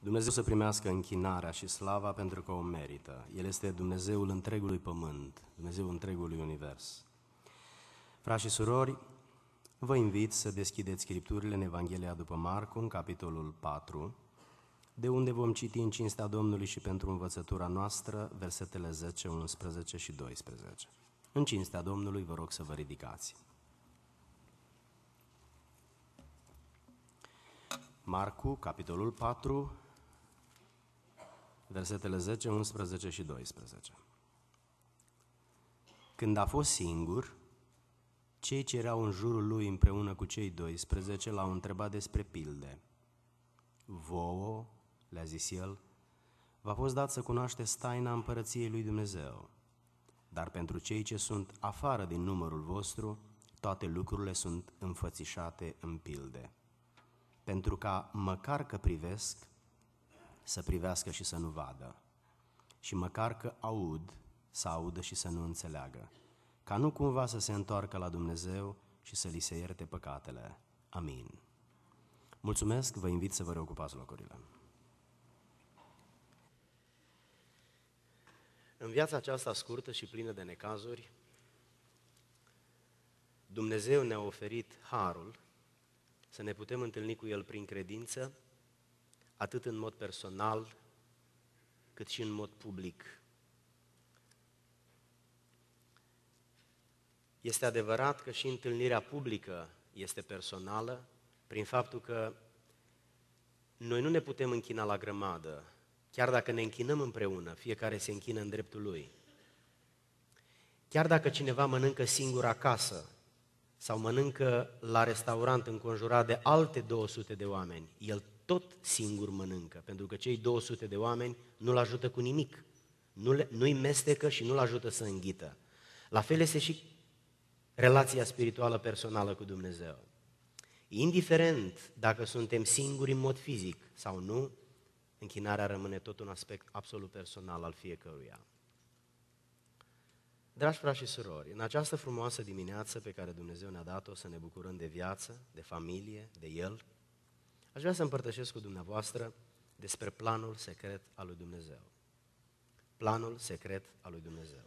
Dumnezeu să primească închinarea și slava pentru că o merită. El este Dumnezeul întregului pământ, Dumnezeul întregului univers. Frați și surori, vă invit să deschideți Scripturile în Evanghelia după Marcu, în capitolul 4, de unde vom citi în cinstea Domnului și pentru învățătura noastră versetele 10, 11 și 12. În cinstea Domnului vă rog să vă ridicați. Marcu, capitolul 4, versetele 10, 11 și 12. Când a fost singur, cei ce erau în jurul lui împreună cu cei 12 l-au întrebat despre pilde. Vouă, le-a zis el, v-a fost dat să cunoașteți taina împărăției lui Dumnezeu, dar pentru cei ce sunt afară din numărul vostru, toate lucrurile sunt înfățișate în pilde. Pentru ca, măcar că privesc, să privească și să nu vadă, și măcar că aud, să audă și să nu înțeleagă, ca nu cumva să se întoarcă la Dumnezeu și să li se ierte păcatele. Amin. Mulțumesc, vă invit să vă reocupați locurile. În viața aceasta scurtă și plină de necazuri, Dumnezeu ne-a oferit harul să ne putem întâlni cu El prin credință atât în mod personal, cât și în mod public. Este adevărat că și întâlnirea publică este personală prin faptul că noi nu ne putem închina la grămadă, chiar dacă ne închinăm împreună, fiecare se închină în dreptul lui. Chiar dacă cineva mănâncă singur acasă sau mănâncă la restaurant înconjurat de alte 200 de oameni, el tot singur mănâncă, pentru că cei 200 de oameni nu-l ajută cu nimic, nu-i mestecă și nu-l ajută să înghită. La fel este și relația spirituală personală cu Dumnezeu. Indiferent dacă suntem singuri în mod fizic sau nu, închinarea rămâne tot un aspect absolut personal al fiecăruia. Dragi frați și surori, în această frumoasă dimineață pe care Dumnezeu ne-a dat-o să ne bucurăm de viață, de familie, de El, Aș vrea să împărtășesc cu dumneavoastră despre planul secret al lui Dumnezeu. Planul secret al lui Dumnezeu.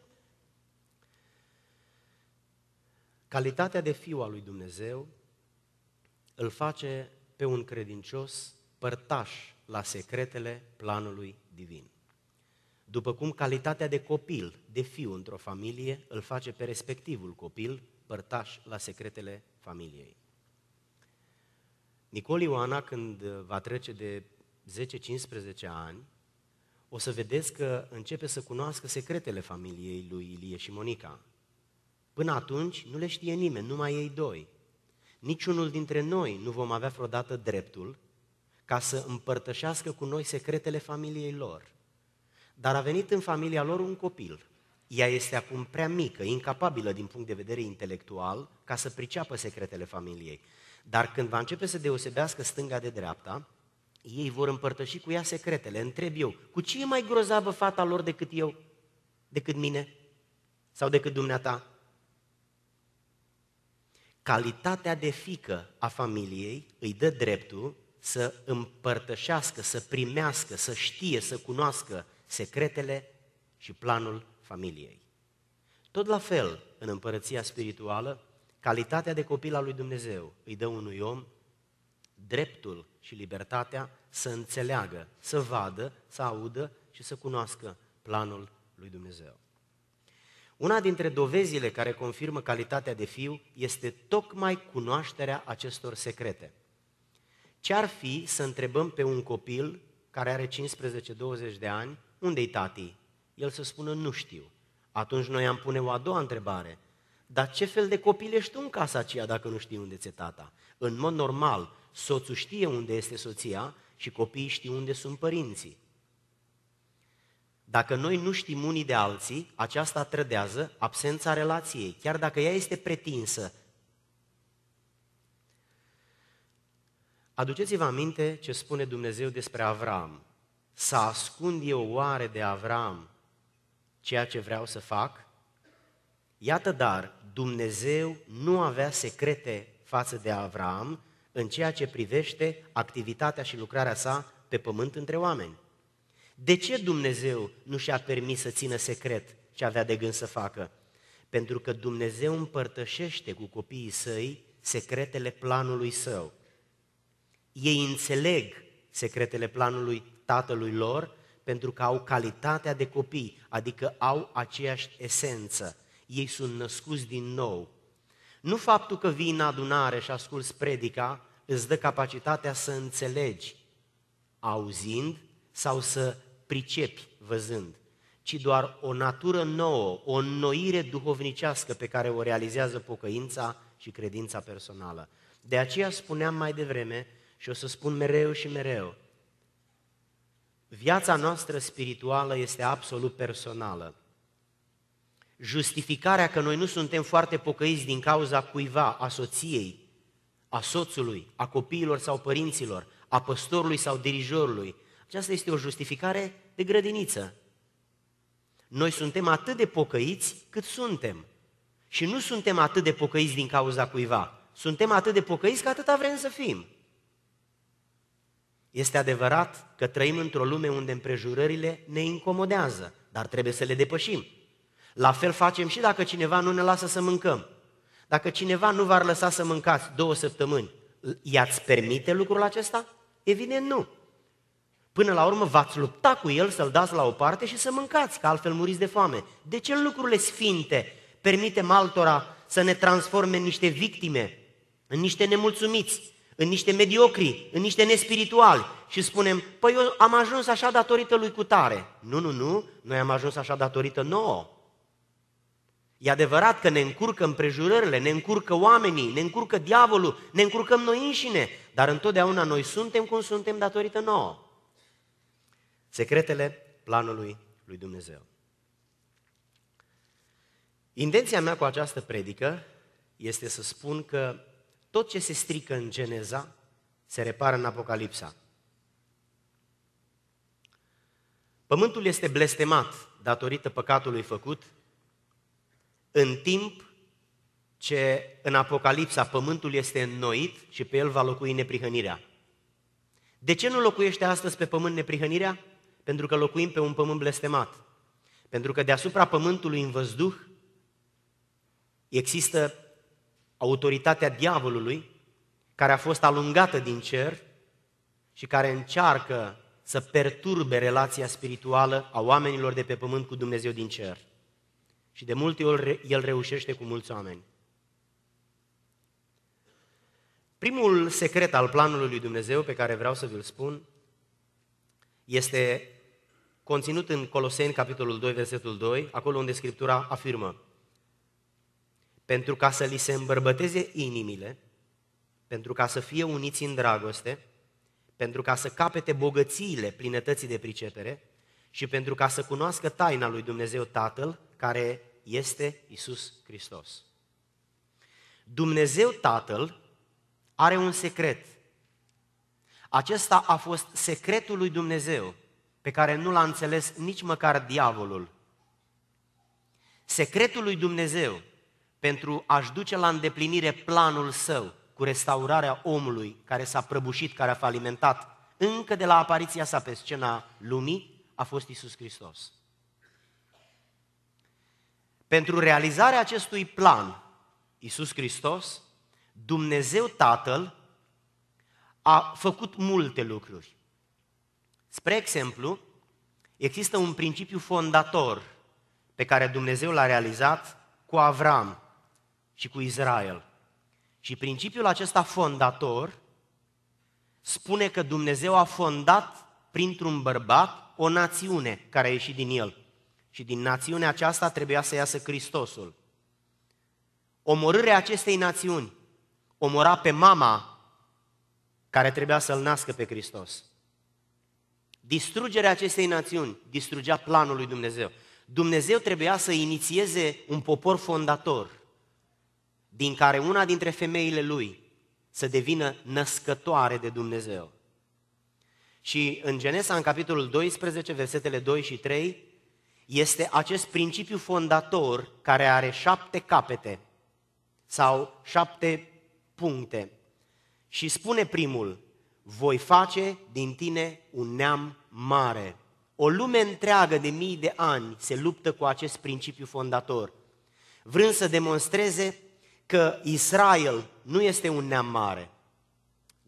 Calitatea de fiu al lui Dumnezeu îl face pe un credincios părtaș la secretele planului divin. După cum calitatea de copil, de fiu într-o familie, îl face pe respectivul copil părtaș la secretele familiei. Nicol Ioana, când uh, va trece de 10-15 ani, o să vedeți că începe să cunoască secretele familiei lui Ilie și Monica. Până atunci nu le știe nimeni, numai ei doi. Niciunul dintre noi nu vom avea vreodată dreptul ca să împărtășească cu noi secretele familiei lor. Dar a venit în familia lor un copil. Ea este acum prea mică, incapabilă din punct de vedere intelectual, ca să priceapă secretele familiei. Dar când va începe să deosebească stânga de dreapta, ei vor împărtăși cu ea secretele. Întreb eu, cu ce e mai grozavă fata lor decât eu? Decât mine? Sau decât dumneata? Calitatea de fică a familiei îi dă dreptul să împărtășească, să primească, să știe, să cunoască secretele și planul familiei. Tot la fel, în împărăția spirituală, Calitatea de copil al lui Dumnezeu îi dă unui om dreptul și libertatea să înțeleagă, să vadă, să audă și să cunoască planul lui Dumnezeu. Una dintre dovezile care confirmă calitatea de fiu este tocmai cunoașterea acestor secrete. Ce ar fi să întrebăm pe un copil care are 15-20 de ani, unde-i tati? El să spună nu știu. Atunci noi am pune o a doua întrebare, dar ce fel de copil ești tu în casa aceea dacă nu știi unde ți-e tata? În mod normal, soțul știe unde este soția și copiii știu unde sunt părinții. Dacă noi nu știm unii de alții, aceasta trădează absența relației, chiar dacă ea este pretinsă. Aduceți-vă aminte ce spune Dumnezeu despre Avram. Să ascund eu oare de Avram ceea ce vreau să fac? Iată dar, Dumnezeu nu avea secrete față de Avram în ceea ce privește activitatea și lucrarea sa pe pământ între oameni. De ce Dumnezeu nu și-a permis să țină secret ce avea de gând să facă? Pentru că Dumnezeu împărtășește cu copiii săi secretele planului său. Ei înțeleg secretele planului tatălui lor pentru că au calitatea de copii, adică au aceeași esență ei sunt născuți din nou. Nu faptul că vii în adunare și asculți predica îți dă capacitatea să înțelegi auzind sau să pricepi văzând, ci doar o natură nouă, o înnoire duhovnicească pe care o realizează pocăința și credința personală. De aceea spuneam mai devreme și o să spun mereu și mereu, viața noastră spirituală este absolut personală justificarea că noi nu suntem foarte pocăiți din cauza cuiva, a soției, a soțului, a copiilor sau părinților, a păstorului sau dirijorului, aceasta este o justificare de grădiniță. Noi suntem atât de pocăiți cât suntem. Și nu suntem atât de pocăiți din cauza cuiva. Suntem atât de pocăiți că atâta vrem să fim. Este adevărat că trăim într-o lume unde împrejurările ne incomodează, dar trebuie să le depășim. La fel facem și dacă cineva nu ne lasă să mâncăm. Dacă cineva nu v-ar lăsa să mâncați două săptămâni, i-ați permite lucrul acesta? Evident nu. Până la urmă v-ați lupta cu el să-l dați la o parte și să mâncați, că altfel muriți de foame. De ce lucrurile sfinte permitem altora să ne transforme în niște victime, în niște nemulțumiți, în niște mediocri, în niște nespirituali și spunem, păi eu am ajuns așa datorită lui cutare. Nu, nu, nu, noi am ajuns așa datorită nouă. E adevărat că ne încurcă împrejurările, ne încurcă oamenii, ne încurcă diavolul, ne încurcăm noi înșine, dar întotdeauna noi suntem cum suntem datorită nouă. Secretele planului lui Dumnezeu. Intenția mea cu această predică este să spun că tot ce se strică în Geneza se repară în Apocalipsa. Pământul este blestemat datorită păcatului făcut în timp ce în Apocalipsa pământul este înnoit și pe el va locui neprihănirea. De ce nu locuiește astăzi pe pământ neprihănirea? Pentru că locuim pe un pământ blestemat. Pentru că deasupra pământului în văzduh există autoritatea diavolului care a fost alungată din cer și care încearcă să perturbe relația spirituală a oamenilor de pe pământ cu Dumnezeu din cer. Și de multe ori el reușește cu mulți oameni. Primul secret al planului lui Dumnezeu pe care vreau să vi-l spun este conținut în Coloseni, capitolul 2, versetul 2, acolo unde Scriptura afirmă pentru ca să li se îmbărbăteze inimile, pentru ca să fie uniți în dragoste, pentru ca să capete bogățiile plinătății de pricepere și pentru ca să cunoască taina lui Dumnezeu Tatăl, care este Isus Hristos. Dumnezeu Tatăl are un secret. Acesta a fost secretul lui Dumnezeu, pe care nu l-a înțeles nici măcar diavolul. Secretul lui Dumnezeu pentru a-și duce la îndeplinire planul său cu restaurarea omului care s-a prăbușit, care a falimentat, încă de la apariția sa pe scena lumii, a fost Isus Hristos. Pentru realizarea acestui plan, Iisus Hristos, Dumnezeu Tatăl, a făcut multe lucruri. Spre exemplu, există un principiu fondator pe care Dumnezeu l-a realizat cu Avram și cu Israel. Și principiul acesta fondator spune că Dumnezeu a fondat printr-un bărbat o națiune care a ieșit din el. Și din națiunea aceasta trebuia să iasă Hristosul. Omorârea acestei națiuni omora pe mama care trebuia să-l nască pe Hristos. Distrugerea acestei națiuni distrugea planul lui Dumnezeu. Dumnezeu trebuia să inițieze un popor fondator, din care una dintre femeile lui să devină născătoare de Dumnezeu. Și în Genesa, în capitolul 12, versetele 2 și 3, este acest principiu fondator care are șapte capete sau șapte puncte. Și spune primul, voi face din tine un neam mare. O lume întreagă de mii de ani se luptă cu acest principiu fondator, vrând să demonstreze că Israel nu este un neam mare.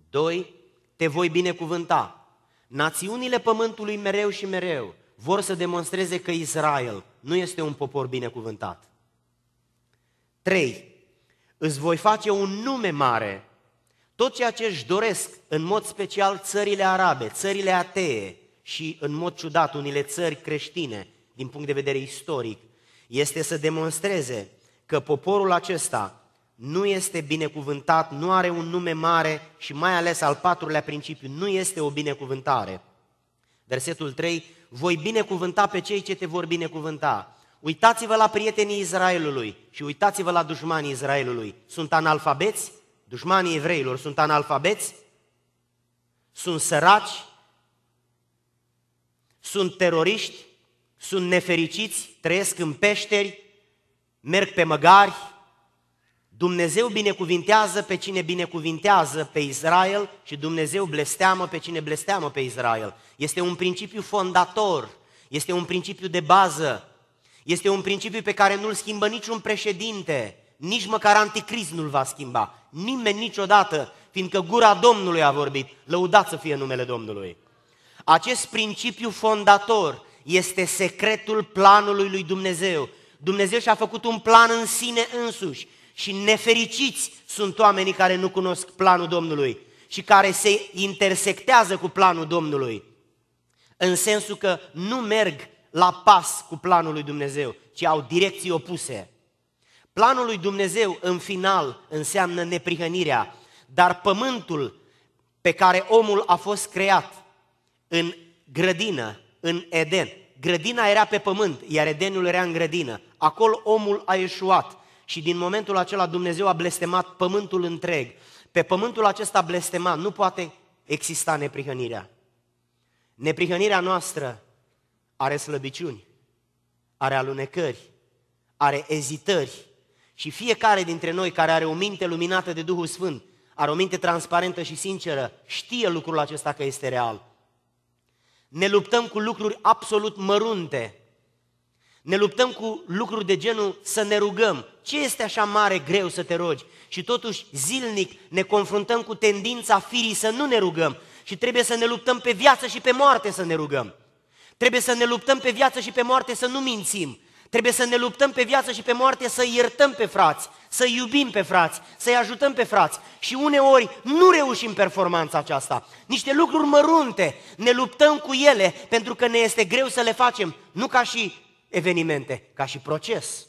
Doi: Te voi binecuvânta. Națiunile pământului mereu și mereu vor să demonstreze că Israel nu este un popor binecuvântat. 3. Îți voi face un nume mare. Tot ceea ce își doresc, în mod special țările arabe, țările atee și, în mod ciudat, unele țări creștine, din punct de vedere istoric, este să demonstreze că poporul acesta nu este binecuvântat, nu are un nume mare și mai ales al patrulea principiu, nu este o binecuvântare. Versetul 3, voi binecuvânta pe cei ce te vor binecuvânta. Uitați-vă la prietenii Israelului și uitați-vă la dușmanii Israelului. Sunt analfabeți? Dușmanii evreilor sunt analfabeți? Sunt săraci? Sunt teroriști? Sunt nefericiți? Trăiesc în peșteri? Merg pe măgari? Dumnezeu binecuvintează pe cine binecuvintează pe Israel și Dumnezeu blesteamă pe cine blesteamă pe Israel. Este un principiu fondator, este un principiu de bază, este un principiu pe care nu-l schimbă niciun președinte, nici măcar anticriz nu-l va schimba, nimeni niciodată, fiindcă gura Domnului a vorbit, lăudat să fie numele Domnului. Acest principiu fondator este secretul planului lui Dumnezeu. Dumnezeu și-a făcut un plan în sine însuși și nefericiți sunt oamenii care nu cunosc planul Domnului și care se intersectează cu planul Domnului. În sensul că nu merg la pas cu planul lui Dumnezeu, ci au direcții opuse. Planul lui Dumnezeu, în final, înseamnă neprihănirea, dar pământul pe care omul a fost creat în grădină, în Eden, grădina era pe pământ, iar Edenul era în grădină. Acolo omul a ieșuat, și din momentul acela Dumnezeu a blestemat pământul întreg. Pe pământul acesta blestemat nu poate exista neprihănirea. Neprihănirea noastră are slăbiciuni, are alunecări, are ezitări și fiecare dintre noi care are o minte luminată de Duhul Sfânt, are o minte transparentă și sinceră, știe lucrul acesta că este real. Ne luptăm cu lucruri absolut mărunte, ne luptăm cu lucruri de genul să ne rugăm. Ce este așa mare greu să te rogi? Și totuși zilnic ne confruntăm cu tendința firii să nu ne rugăm și trebuie să ne luptăm pe viață și pe moarte să ne rugăm. Trebuie să ne luptăm pe viață și pe moarte să nu mințim. Trebuie să ne luptăm pe viață și pe moarte să iertăm pe frați, să iubim pe frați, să-i ajutăm pe frați. Și uneori nu reușim performanța aceasta. Niște lucruri mărunte, ne luptăm cu ele pentru că ne este greu să le facem. Nu ca și evenimente, ca și proces.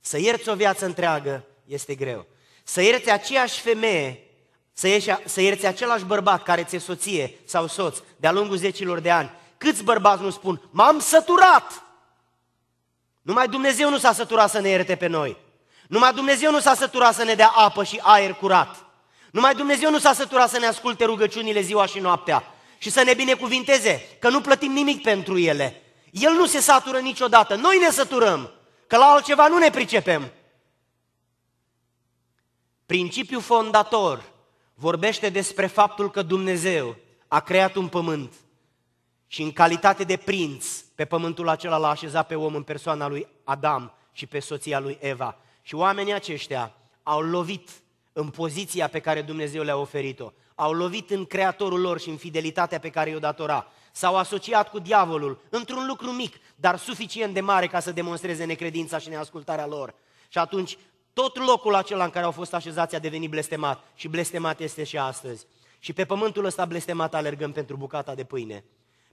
Să ierți o viață întreagă este greu. Să ierți aceeași femeie, să, ieși, să ierți același bărbat care ți-e soție sau soț de-a lungul zecilor de ani. Câți bărbați nu spun, m-am săturat! Numai Dumnezeu nu s-a săturat să ne ierte pe noi. Numai Dumnezeu nu s-a săturat să ne dea apă și aer curat. Numai Dumnezeu nu s-a săturat să ne asculte rugăciunile ziua și noaptea și să ne binecuvinteze, că nu plătim nimic pentru ele, el nu se satură niciodată. Noi ne săturăm, că la altceva nu ne pricepem. Principiul fondator vorbește despre faptul că Dumnezeu a creat un pământ și în calitate de prinț pe pământul acela l-a așezat pe om în persoana lui Adam și pe soția lui Eva. Și oamenii aceștia au lovit în poziția pe care Dumnezeu le-a oferit-o, au lovit în creatorul lor și în fidelitatea pe care i-o datora s-au asociat cu diavolul într-un lucru mic, dar suficient de mare ca să demonstreze necredința și neascultarea lor. Și atunci tot locul acela în care au fost așezați a devenit blestemat și blestemat este și astăzi. Și pe pământul ăsta blestemat alergăm pentru bucata de pâine.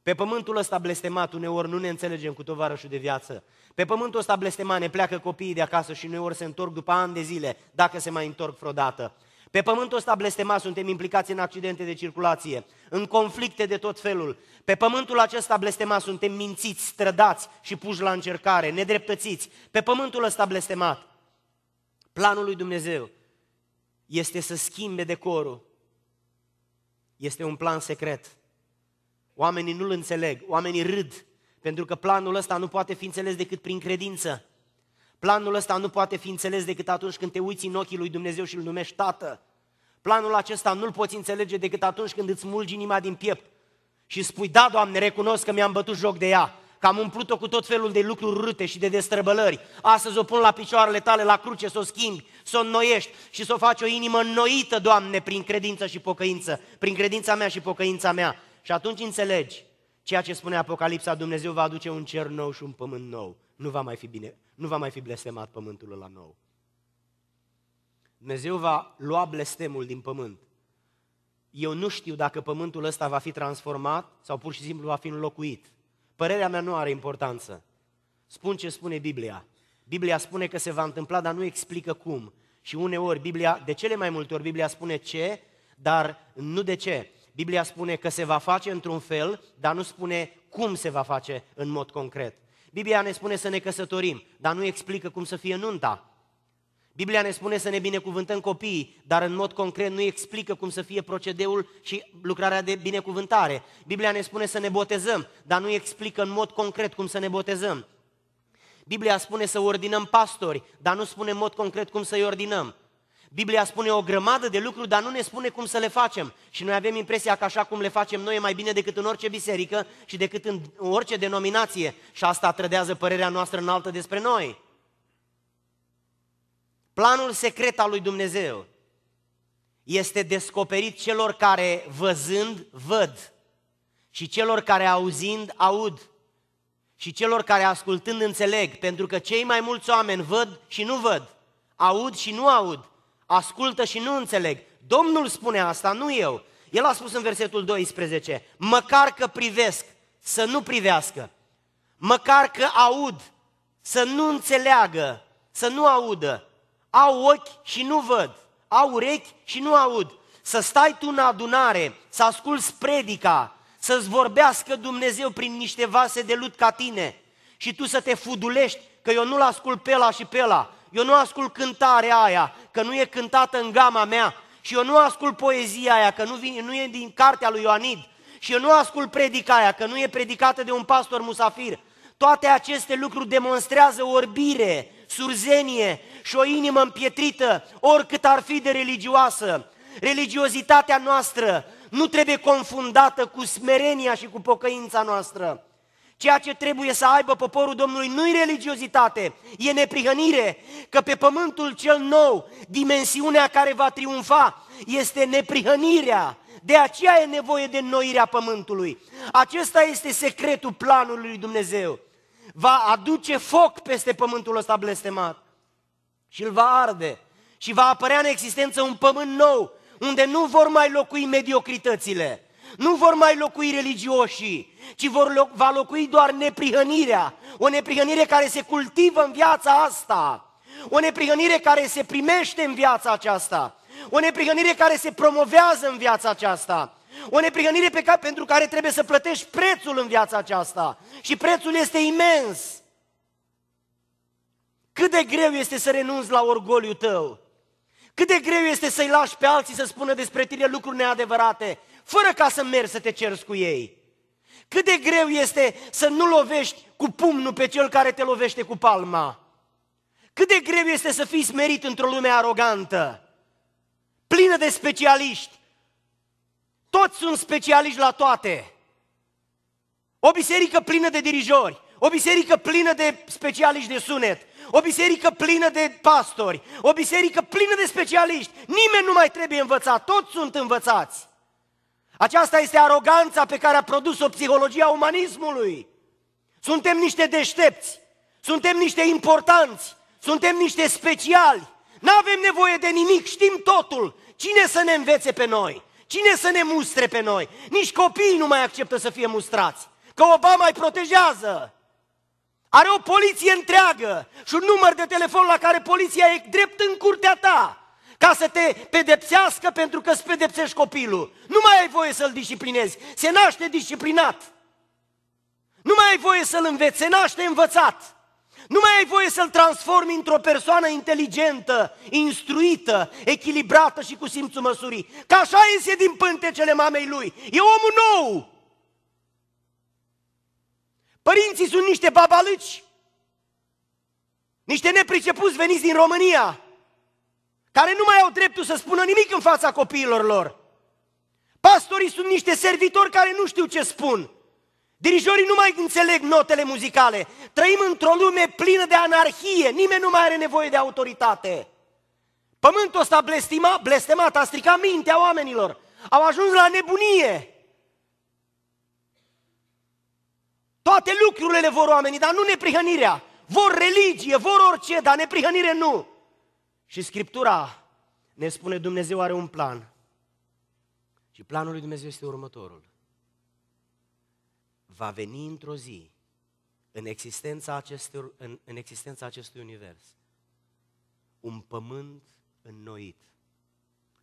Pe pământul ăsta blestemat uneori nu ne înțelegem cu tovarășul de viață. Pe pământul ăsta blestemat ne pleacă copiii de acasă și uneori se întorc după ani de zile, dacă se mai întorc vreodată. Pe pământul ăsta blestemat suntem implicați în accidente de circulație, în conflicte de tot felul. Pe pământul acesta blestemat suntem mințiți, strădați și puși la încercare, nedreptățiți. Pe pământul ăsta blestemat. Planul lui Dumnezeu este să schimbe decorul. Este un plan secret. Oamenii nu-l înțeleg, oamenii râd, pentru că planul ăsta nu poate fi înțeles decât prin credință. Planul ăsta nu poate fi înțeles decât atunci când te uiți în ochii lui Dumnezeu și îl numești Tată. Planul acesta nu-l poți înțelege decât atunci când îți mulgi inima din piept și spui, da, Doamne, recunosc că mi-am bătut joc de ea, că am umplut-o cu tot felul de lucruri râte și de destrăbălări. Astăzi o pun la picioarele tale, la cruce, să o schimbi, să o înnoiești și să o faci o inimă înnoită, Doamne, prin credință și pocăință, prin credința mea și pocăința mea. Și atunci înțelegi ceea ce spune Apocalipsa, Dumnezeu va aduce un cer nou și un pământ nou. Nu va mai fi bine, nu va mai fi blestemat pământul la nou. Dumnezeu va lua blestemul din pământ. Eu nu știu dacă pământul ăsta va fi transformat sau pur și simplu va fi înlocuit. Părerea mea nu are importanță. Spun ce spune Biblia. Biblia spune că se va întâmpla, dar nu explică cum. Și uneori Biblia, de cele mai multe ori Biblia spune ce, dar nu de ce. Biblia spune că se va face într-un fel, dar nu spune cum se va face în mod concret. Biblia ne spune să ne căsătorim, dar nu explică cum să fie nunta. Biblia ne spune să ne binecuvântăm copiii, dar în mod concret nu explică cum să fie procedeul și lucrarea de binecuvântare. Biblia ne spune să ne botezăm, dar nu explică în mod concret cum să ne botezăm. Biblia spune să ordinăm pastori, dar nu spune în mod concret cum să-i ordinăm. Biblia spune o grămadă de lucruri, dar nu ne spune cum să le facem. Și noi avem impresia că așa cum le facem noi e mai bine decât în orice biserică și decât în orice denominație. Și asta trădează părerea noastră înaltă despre noi. Planul secret al lui Dumnezeu este descoperit celor care văzând, văd și celor care auzind, aud și celor care ascultând înțeleg, pentru că cei mai mulți oameni văd și nu văd, aud și nu aud, ascultă și nu înțeleg. Domnul spune asta, nu eu. El a spus în versetul 12, măcar că privesc, să nu privească, măcar că aud, să nu înțeleagă, să nu audă, au ochi și nu văd, au urechi și nu aud, să stai tu în adunare, să asculți predica, să-ți vorbească Dumnezeu prin niște vase de lut ca tine și tu să te fudulești că eu nu-l ascult pe ăla și pe ăla, eu nu ascult cântarea aia, că nu e cântată în gama mea, și eu nu ascult poezia aia, că nu, vine, nu e din cartea lui Ioanid, și eu nu ascult predica aia, că nu e predicată de un pastor musafir. Toate aceste lucruri demonstrează orbire, surzenie și o inimă împietrită, oricât ar fi de religioasă. Religiozitatea noastră nu trebuie confundată cu smerenia și cu pocăința noastră. Ceea ce trebuie să aibă poporul Domnului nu-i religiozitate, e neprihănire, că pe pământul cel nou, dimensiunea care va triumfa este neprihănirea. De aceea e nevoie de noirea pământului. Acesta este secretul planului lui Dumnezeu. Va aduce foc peste pământul ăsta blestemat și îl va arde și va apărea în existență un pământ nou, unde nu vor mai locui mediocritățile, nu vor mai locui religioșii, ci vor lo- va locui doar neprihănirea. O neprihănire care se cultivă în viața asta. O neprihănire care se primește în viața aceasta. O neprihănire care se promovează în viața aceasta. O neprihănire pe care, pentru care trebuie să plătești prețul în viața aceasta. Și prețul este imens. Cât de greu este să renunți la orgoliu tău? Cât de greu este să-i lași pe alții să spună despre tine lucruri neadevărate? fără ca să mergi să te ceri cu ei. Cât de greu este să nu lovești cu pumnul pe cel care te lovește cu palma. Cât de greu este să fii smerit într-o lume arogantă, plină de specialiști. Toți sunt specialiști la toate. O biserică plină de dirijori, o biserică plină de specialiști de sunet, o biserică plină de pastori, o biserică plină de specialiști. Nimeni nu mai trebuie învățat, toți sunt învățați. Aceasta este aroganța pe care a produs-o psihologia umanismului. Suntem niște deștepți, suntem niște importanți, suntem niște speciali, nu avem nevoie de nimic, știm totul. Cine să ne învețe pe noi? Cine să ne mustre pe noi? Nici copiii nu mai acceptă să fie mustrați. Că Obama îi protejează. Are o poliție întreagă și un număr de telefon la care poliția e drept în curtea ta ca să te pedepsească pentru că îți pedepsești copilul. Nu mai ai voie să-l disciplinezi, se naște disciplinat. Nu mai ai voie să-l înveți, se naște învățat. Nu mai ai voie să-l transformi într-o persoană inteligentă, instruită, echilibrată și cu simțul măsurii. Ca așa iese din pântecele mamei lui. E omul nou. Părinții sunt niște babalici. niște nepricepuți veniți din România, care nu mai au dreptul să spună nimic în fața copiilor lor. Pastorii sunt niște servitori care nu știu ce spun. Dirijorii nu mai înțeleg notele muzicale. Trăim într-o lume plină de anarhie. Nimeni nu mai are nevoie de autoritate. Pământul ăsta blestima, blestemat a stricat mintea oamenilor. Au ajuns la nebunie. Toate lucrurile le vor oamenii, dar nu neprihănirea. Vor religie, vor orice, dar neprihănire nu. Și Scriptura ne spune Dumnezeu are un plan. Și planul lui Dumnezeu este următorul. Va veni într-o zi în existența, acestor, în, în existența acestui univers un pământ înnoit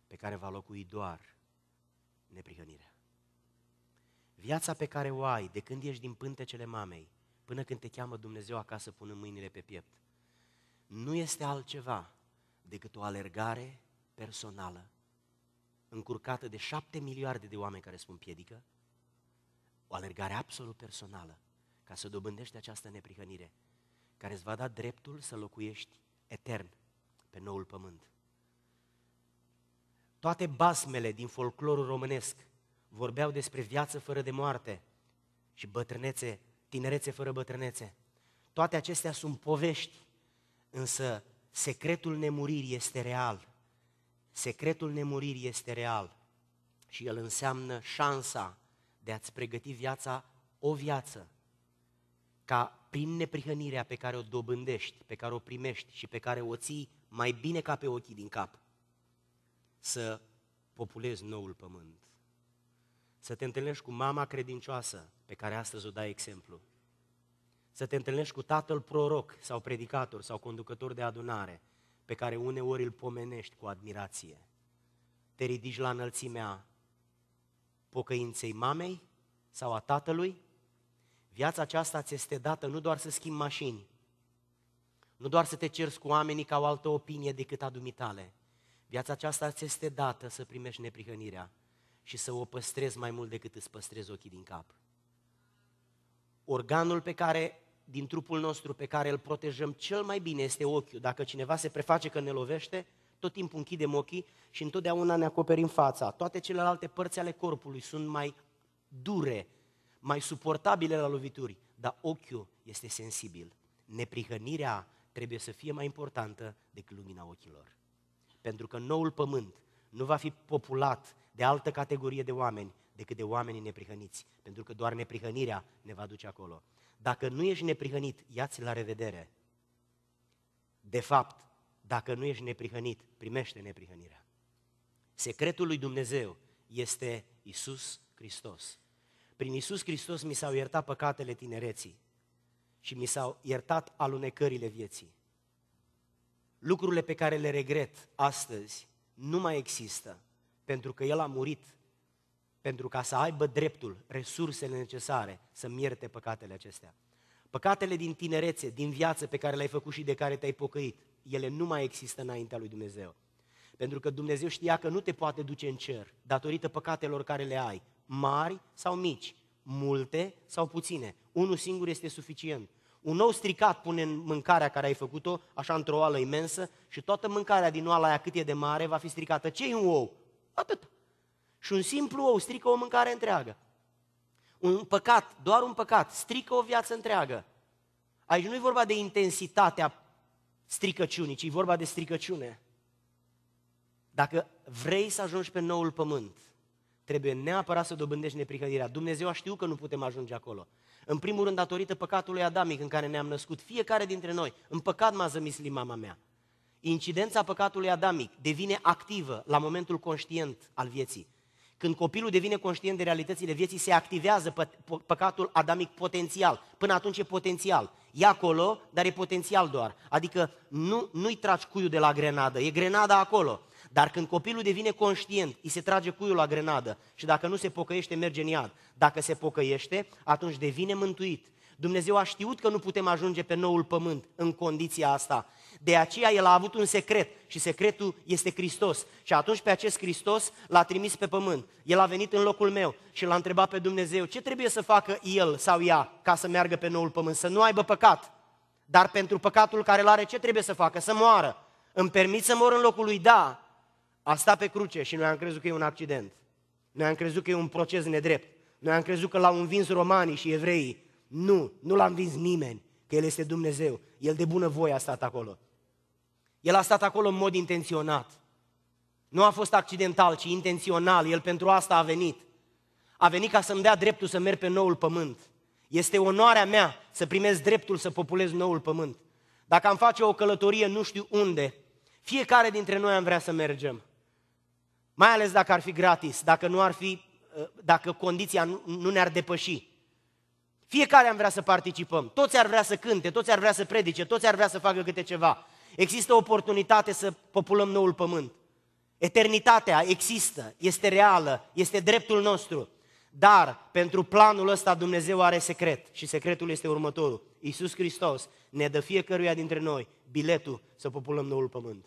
pe care va locui doar neprihănirea. Viața pe care o ai de când ești din pântecele mamei până când te cheamă Dumnezeu acasă punând mâinile pe piept nu este altceva decât o alergare personală încurcată de șapte miliarde de oameni care spun piedică, o alergare absolut personală ca să dobândești această neprihănire care îți va da dreptul să locuiești etern pe noul pământ. Toate basmele din folclorul românesc vorbeau despre viață fără de moarte și bătrânețe, tinerețe fără bătrânețe. Toate acestea sunt povești, însă Secretul nemuririi este real. Secretul nemuririi este real și el înseamnă șansa de a-ți pregăti viața, o viață, ca prin neprihănirea pe care o dobândești, pe care o primești și pe care o ții mai bine ca pe ochii din cap, să populezi noul pământ. Să te întâlnești cu mama credincioasă pe care astăzi o dai exemplu să te întâlnești cu tatăl proroc sau predicator sau conducător de adunare, pe care uneori îl pomenești cu admirație. Te ridici la înălțimea pocăinței mamei sau a tatălui. Viața aceasta ți este dată nu doar să schimbi mașini, nu doar să te cerți cu oamenii ca o altă opinie decât a dumitale. Viața aceasta ți este dată să primești neprihănirea și să o păstrezi mai mult decât îți păstrezi ochii din cap. Organul pe care din trupul nostru pe care îl protejăm cel mai bine este ochiul. Dacă cineva se preface că ne lovește, tot timpul închidem ochii și întotdeauna ne acoperim fața. Toate celelalte părți ale corpului sunt mai dure, mai suportabile la lovituri, dar ochiul este sensibil. Neprihănirea trebuie să fie mai importantă decât lumina ochilor. Pentru că noul pământ nu va fi populat de altă categorie de oameni decât de oamenii neprihăniți, pentru că doar neprihănirea ne va duce acolo. Dacă nu ești neprihănit, ia-ți la revedere. De fapt, dacă nu ești neprihănit, primește neprihănirea. Secretul lui Dumnezeu este Isus Hristos. Prin Isus Hristos mi s-au iertat păcatele tinereții și mi s-au iertat alunecările vieții. Lucrurile pe care le regret astăzi nu mai există, pentru că El a murit pentru ca să aibă dreptul, resursele necesare să mierte păcatele acestea. Păcatele din tinerețe, din viață pe care le-ai făcut și de care te-ai pocăit, ele nu mai există înaintea lui Dumnezeu. Pentru că Dumnezeu știa că nu te poate duce în cer datorită păcatelor care le ai, mari sau mici, multe sau puține. Unul singur este suficient. Un nou stricat pune în mâncarea care ai făcut-o, așa într-o oală imensă, și toată mâncarea din oala aia cât e de mare va fi stricată. ce un ou? Atât. Și un simplu ou strică o mâncare întreagă. Un păcat, doar un păcat, strică o viață întreagă. Aici nu e vorba de intensitatea stricăciunii, ci e vorba de stricăciune. Dacă vrei să ajungi pe noul pământ, trebuie neapărat să dobândești neprihănirea. Dumnezeu a știut că nu putem ajunge acolo. În primul rând, datorită păcatului adamic în care ne-am născut, fiecare dintre noi, în păcat m-a zămislit mama mea. Incidența păcatului adamic devine activă la momentul conștient al vieții. Când copilul devine conștient de realitățile vieții, se activează pă- păcatul adamic potențial. Până atunci e potențial. E acolo, dar e potențial doar. Adică nu, nu-i tragi cuiul de la grenadă, e grenada acolo. Dar când copilul devine conștient, îi se trage cuiul la grenadă și dacă nu se pocăiește, merge în iad. Dacă se pocăiește, atunci devine mântuit. Dumnezeu a știut că nu putem ajunge pe noul pământ în condiția asta. De aceea El a avut un secret și secretul este Hristos. Și atunci pe acest Hristos l-a trimis pe pământ. El a venit în locul meu și l-a întrebat pe Dumnezeu ce trebuie să facă el sau ea ca să meargă pe noul pământ, să nu aibă păcat. Dar pentru păcatul care îl are, ce trebuie să facă? Să moară. Îmi permit să mor în locul lui? Da. A stat pe cruce și noi am crezut că e un accident. Noi am crezut că e un proces nedrept. Noi am crezut că l-au învins romanii și evreii nu, nu l-a învins nimeni, că El este Dumnezeu. El de bună voie a stat acolo. El a stat acolo în mod intenționat. Nu a fost accidental, ci intențional. El pentru asta a venit. A venit ca să-mi dea dreptul să merg pe noul pământ. Este onoarea mea să primez dreptul să populez noul pământ. Dacă am face o călătorie nu știu unde, fiecare dintre noi am vrea să mergem. Mai ales dacă ar fi gratis, dacă nu ar fi, uh, dacă condiția nu ne-ar depăși. Fiecare am vrea să participăm, toți ar vrea să cânte, toți ar vrea să predice, toți ar vrea să facă câte ceva. Există oportunitate să populăm noul pământ. Eternitatea există, este reală, este dreptul nostru. Dar pentru planul ăsta Dumnezeu are secret și secretul este următorul. Iisus Hristos ne dă fiecăruia dintre noi biletul să populăm noul pământ.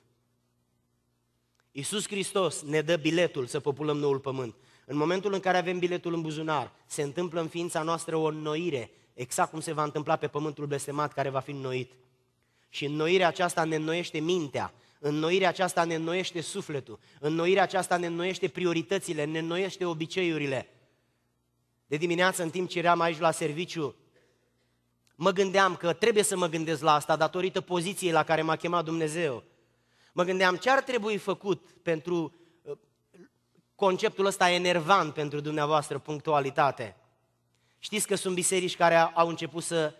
Iisus Hristos ne dă biletul să populăm noul pământ. În momentul în care avem biletul în buzunar, se întâmplă în ființa noastră o înnoire, exact cum se va întâmpla pe pământul blestemat care va fi înnoit. Și înnoirea aceasta ne înnoiește mintea, înnoirea aceasta ne înnoiește sufletul, înnoirea aceasta ne înnoiește prioritățile, ne înnoiește obiceiurile. De dimineață, în timp ce eram aici la serviciu, mă gândeam că trebuie să mă gândesc la asta datorită poziției la care m-a chemat Dumnezeu. Mă gândeam ce ar trebui făcut pentru conceptul ăsta enervant pentru dumneavoastră, punctualitate. Știți că sunt biserici care au început să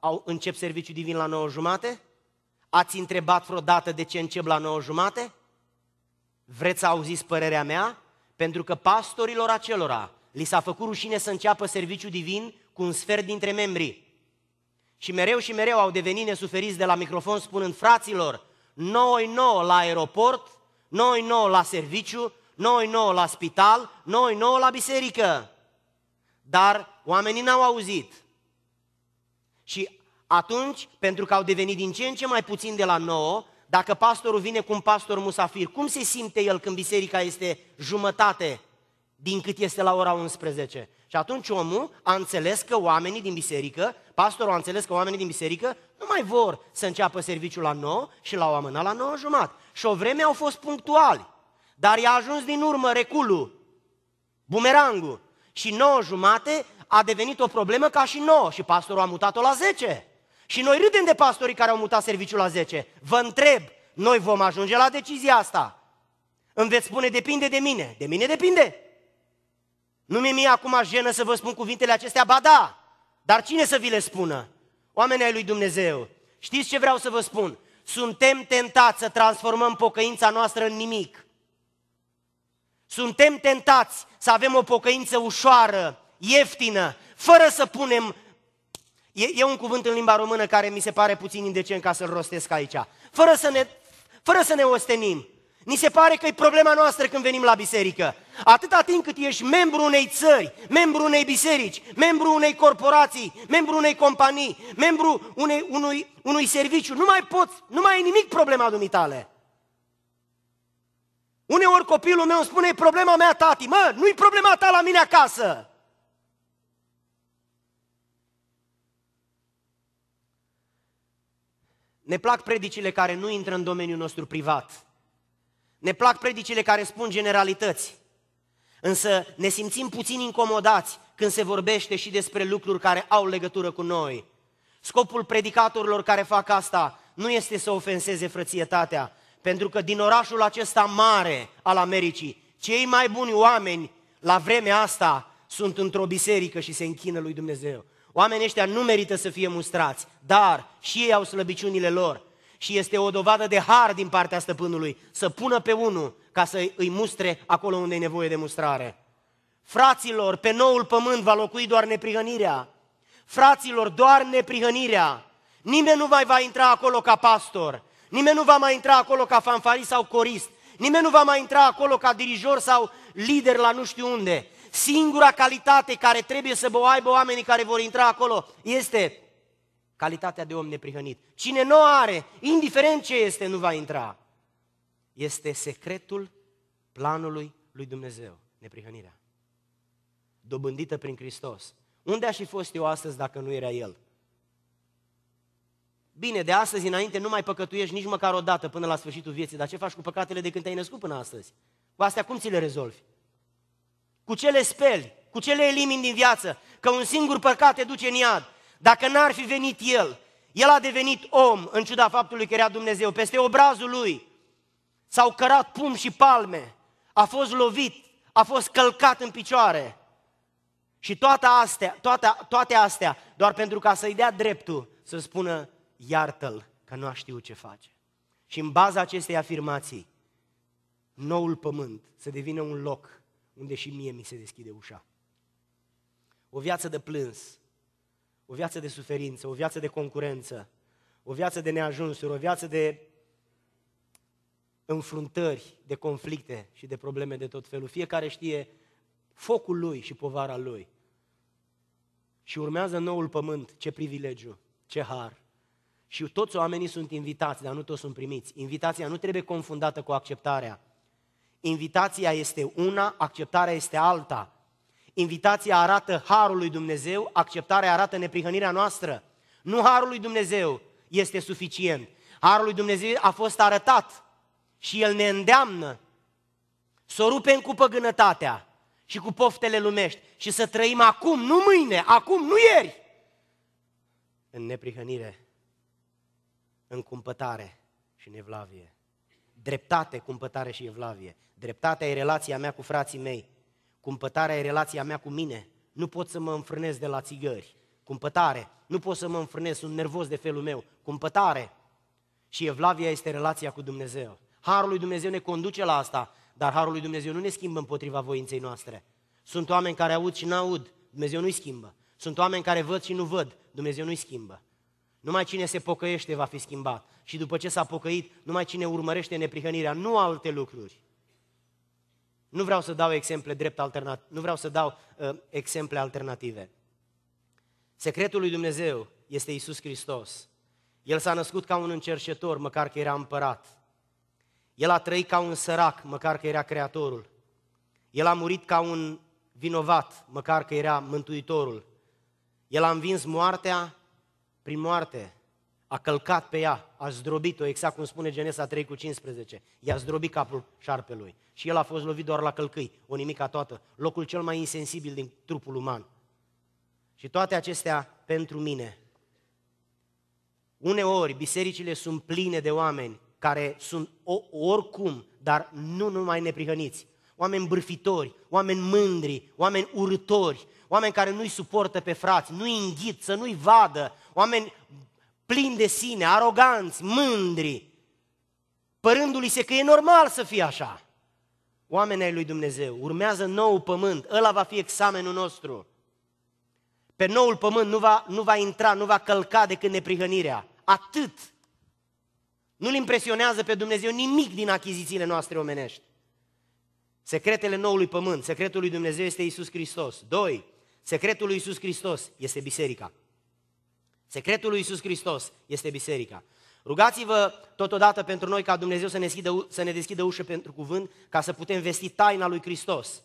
au, încep serviciu divin la 9 jumate? Ați întrebat vreodată de ce încep la 9 jumate? Vreți să auziți părerea mea? Pentru că pastorilor acelora li s-a făcut rușine să înceapă serviciu divin cu un sfert dintre membrii. Și mereu și mereu au devenit nesuferiți de la microfon spunând, fraților, noi nouă la aeroport, noi nouă la serviciu, noi nouă la spital, noi nouă la biserică. Dar oamenii n-au auzit. Și atunci, pentru că au devenit din ce în ce mai puțin de la nouă, dacă pastorul vine cu un pastor musafir, cum se simte el când biserica este jumătate din cât este la ora 11? Și atunci omul a înțeles că oamenii din biserică, pastorul a înțeles că oamenii din biserică nu mai vor să înceapă serviciul la 9 și l-au amânat la 9 jumat. Și o vreme au fost punctuali dar i-a ajuns din urmă reculul, bumerangul. Și 9 jumate a devenit o problemă ca și 9 și pastorul a mutat-o la 10. Și noi râdem de pastorii care au mutat serviciul la 10. Vă întreb, noi vom ajunge la decizia asta. Îmi veți spune, depinde de mine. De mine depinde. Nu mi-e mie acum jenă să vă spun cuvintele acestea, ba da, dar cine să vi le spună? Oamenii ai lui Dumnezeu, știți ce vreau să vă spun? Suntem tentați să transformăm pocăința noastră în nimic. Suntem tentați să avem o pocăință ușoară, ieftină, fără să punem... E, e un cuvânt în limba română care mi se pare puțin indecent ca să-l rostesc aici. Fără să ne, fără să ne ostenim. Ni se pare că e problema noastră când venim la biserică. Atâta timp cât ești membru unei țări, membru unei biserici, membru unei corporații, membru unei companii, membru unei, unui, unui serviciu, nu mai poți, nu mai e nimic problema dumitale. Uneori copilul meu îmi spune, e problema mea, tati. Mă, nu-i problema ta la mine acasă. Ne plac predicile care nu intră în domeniul nostru privat. Ne plac predicile care spun generalități. Însă ne simțim puțin incomodați când se vorbește și despre lucruri care au legătură cu noi. Scopul predicatorilor care fac asta nu este să ofenseze frățietatea, pentru că din orașul acesta mare al Americii, cei mai buni oameni la vremea asta sunt într-o biserică și se închină lui Dumnezeu. Oamenii ăștia nu merită să fie mustrați, dar și ei au slăbiciunile lor. Și este o dovadă de har din partea stăpânului să pună pe unul ca să îi mustre acolo unde e nevoie de mustrare. Fraților, pe noul pământ va locui doar neprihănirea. Fraților, doar neprihănirea. Nimeni nu mai va intra acolo ca pastor. Nimeni nu va mai intra acolo ca fanfarist sau corist. Nimeni nu va mai intra acolo ca dirijor sau lider la nu știu unde. Singura calitate care trebuie să o aibă oamenii care vor intra acolo este calitatea de om neprihănit. Cine nu are, indiferent ce este, nu va intra. Este secretul planului lui Dumnezeu, neprihănirea. Dobândită prin Hristos. Unde aș fi fost eu astăzi dacă nu era El? Bine, de astăzi înainte nu mai păcătuiești nici măcar o dată până la sfârșitul vieții, dar ce faci cu păcatele de când te-ai născut până astăzi? Cu astea cum ți le rezolvi? Cu ce le speli? Cu ce le elimini din viață? Că un singur păcat te duce în iad. Dacă n-ar fi venit el, el a devenit om în ciuda faptului că era Dumnezeu. Peste obrazul lui s-au cărat pum și palme, a fost lovit, a fost călcat în picioare. Și toate astea, toate, toate astea doar pentru ca să-i dea dreptul să spună iartă-l că nu a știut ce face. Și în baza acestei afirmații, noul pământ să devină un loc unde și mie mi se deschide ușa. O viață de plâns, o viață de suferință, o viață de concurență, o viață de neajunsuri, o viață de înfruntări, de conflicte și de probleme de tot felul. Fiecare știe focul lui și povara lui. Și urmează noul pământ, ce privilegiu, ce har, și toți oamenii sunt invitați, dar nu toți sunt primiți. Invitația nu trebuie confundată cu acceptarea. Invitația este una, acceptarea este alta. Invitația arată harul lui Dumnezeu, acceptarea arată neprihănirea noastră. Nu harul lui Dumnezeu este suficient. Harul lui Dumnezeu a fost arătat și el ne îndeamnă să o rupem cu păgânătatea și cu poftele lumești și să trăim acum, nu mâine, acum, nu ieri, în neprihănire în cumpătare și în evlavie. Dreptate, cumpătare și evlavie. Dreptatea e relația mea cu frații mei. Cumpătarea e relația mea cu mine. Nu pot să mă înfrânez de la țigări. Cumpătare. Nu pot să mă înfrânez, sunt nervos de felul meu. Cumpătare. Și evlavia este relația cu Dumnezeu. Harul lui Dumnezeu ne conduce la asta, dar Harul lui Dumnezeu nu ne schimbă împotriva voinței noastre. Sunt oameni care aud și nu aud Dumnezeu nu-i schimbă. Sunt oameni care văd și nu văd, Dumnezeu nu-i schimbă. Numai cine se pocăiește va fi schimbat. Și după ce s-a pocăit, numai cine urmărește neprihănirea, nu alte lucruri. Nu vreau să dau exemple drept alternat, nu vreau să dau uh, exemple alternative. Secretul lui Dumnezeu este Isus Hristos. El s-a născut ca un încercetor, măcar că era împărat. El a trăit ca un sărac, măcar că era creatorul. El a murit ca un vinovat, măcar că era mântuitorul. El a învins moartea, prin moarte, a călcat pe ea, a zdrobit-o, exact cum spune Genesa 3 cu 15. I-a zdrobit capul șarpelui și el a fost lovit doar la călcâi, o nimica toată, locul cel mai insensibil din trupul uman. Și toate acestea pentru mine. Uneori, bisericile sunt pline de oameni care sunt oricum, dar nu numai neprihăniți. Oameni bârfitori, oameni mândri, oameni urători, oameni care nu-i suportă pe frați, nu-i înghit, să nu-i vadă, oameni plini de sine, aroganți, mândri, părându-li se că e normal să fie așa. Oamenii ai lui Dumnezeu, urmează nou pământ, ăla va fi examenul nostru. Pe noul pământ nu va, nu va intra, nu va călca decât neprihănirea. Atât. Nu-L impresionează pe Dumnezeu nimic din achizițiile noastre omenești. Secretele noului pământ, secretul lui Dumnezeu este Isus Hristos. Doi, secretul lui Isus Hristos este biserica. Secretul lui Iisus Hristos este biserica. Rugați-vă totodată pentru noi ca Dumnezeu să ne, deschidă, să ne deschidă ușă pentru cuvânt, ca să putem vesti taina lui Hristos,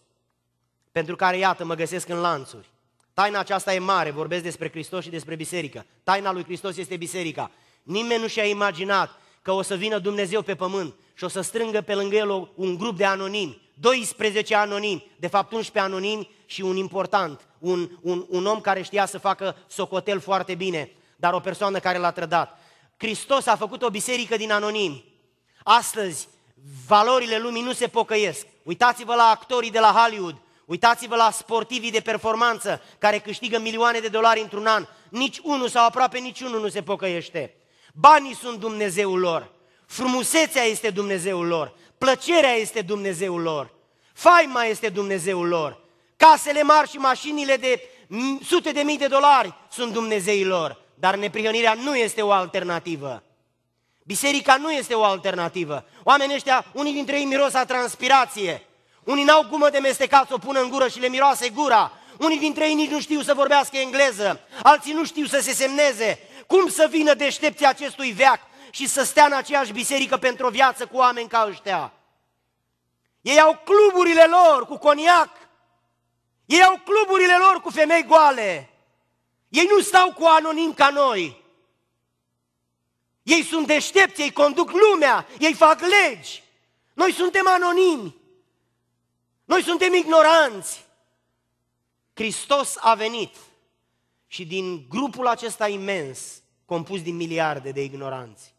pentru care, iată, mă găsesc în lanțuri. Taina aceasta e mare, vorbesc despre Hristos și despre biserică. Taina lui Hristos este biserica. Nimeni nu și-a imaginat că o să vină Dumnezeu pe pământ și o să strângă pe lângă el un grup de anonimi 12 anonimi, de fapt 11 anonimi și un important, un, un, un om care știa să facă socotel foarte bine, dar o persoană care l-a trădat. Hristos a făcut o biserică din anonimi. Astăzi, valorile lumii nu se pocăiesc. Uitați-vă la actorii de la Hollywood, uitați-vă la sportivii de performanță care câștigă milioane de dolari într-un an. Nici unul sau aproape niciunul nu se pocăiește. Banii sunt Dumnezeul lor. Frumusețea este Dumnezeul lor. Plăcerea este Dumnezeul lor. Faima este Dumnezeul lor. Casele mari și mașinile de sute de mii de dolari sunt Dumnezeii lor. Dar neprihănirea nu este o alternativă. Biserica nu este o alternativă. Oamenii ăștia, unii dintre ei miros a transpirație. Unii n-au gumă de mestecat să o pună în gură și le miroase gura. Unii dintre ei nici nu știu să vorbească engleză, alții nu știu să se semneze. Cum să vină deștepții acestui veac și să stea în aceeași biserică pentru o viață cu oameni ca ăștia. Ei au cluburile lor cu coniac, ei au cluburile lor cu femei goale, ei nu stau cu anonim ca noi. Ei sunt deștepți, ei conduc lumea, ei fac legi. Noi suntem anonimi, noi suntem ignoranți. Hristos a venit și din grupul acesta imens, compus din miliarde de ignoranți,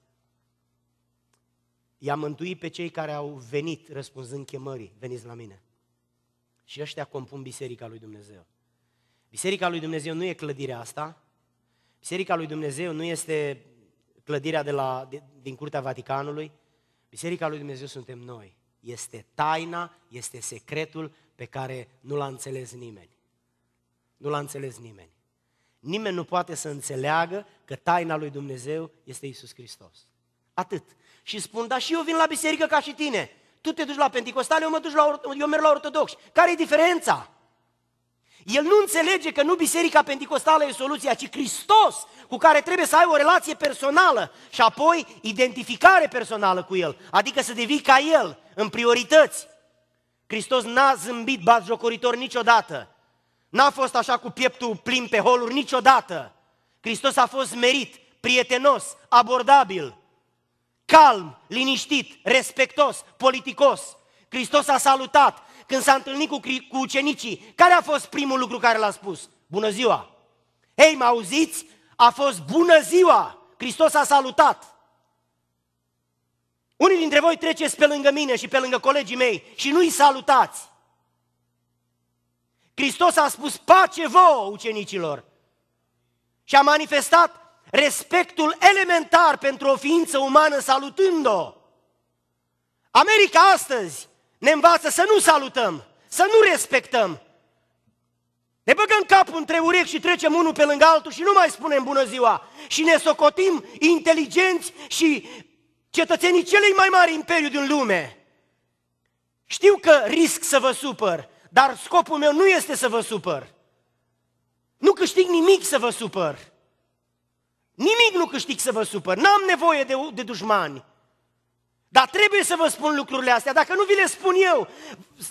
I-a mântuit pe cei care au venit răspunzând chemării, veniți la mine. Și ăștia compun Biserica lui Dumnezeu. Biserica lui Dumnezeu nu e clădirea asta, Biserica lui Dumnezeu nu este clădirea de la, de, din Curtea Vaticanului, Biserica lui Dumnezeu suntem noi. Este taina, este secretul pe care nu l-a înțeles nimeni. Nu l-a înțeles nimeni. Nimeni nu poate să înțeleagă că taina lui Dumnezeu este Isus Hristos. Atât și spun, da și eu vin la biserică ca și tine. Tu te duci la pentecostale, eu, mă duc la, eu merg la ortodox. Care e diferența? El nu înțelege că nu biserica pentecostală e soluția, ci Hristos cu care trebuie să ai o relație personală și apoi identificare personală cu El, adică să devii ca El în priorități. Hristos n-a zâmbit batjocoritor niciodată, n-a fost așa cu pieptul plin pe holuri niciodată. Hristos a fost merit, prietenos, abordabil, calm, liniștit, respectos, politicos. Hristos a salutat când s-a întâlnit cu, cu ucenicii. Care a fost primul lucru care l-a spus? Bună ziua! Hei, mă auziți? A fost bună ziua! Hristos a salutat! Unii dintre voi treceți pe lângă mine și pe lângă colegii mei și nu-i salutați. Hristos a spus pace vouă ucenicilor și a manifestat respectul elementar pentru o ființă umană salutând-o. America astăzi ne învață să nu salutăm, să nu respectăm. Ne băgăm capul între urechi și trecem unul pe lângă altul și nu mai spunem bună ziua. Și ne socotim inteligenți și cetățenii celei mai mari imperiu din lume. Știu că risc să vă supăr, dar scopul meu nu este să vă supăr. Nu câștig nimic să vă supăr. Nimic nu câștig să vă supăr, n-am nevoie de, de dușmani. Dar trebuie să vă spun lucrurile astea. Dacă nu vi le spun eu,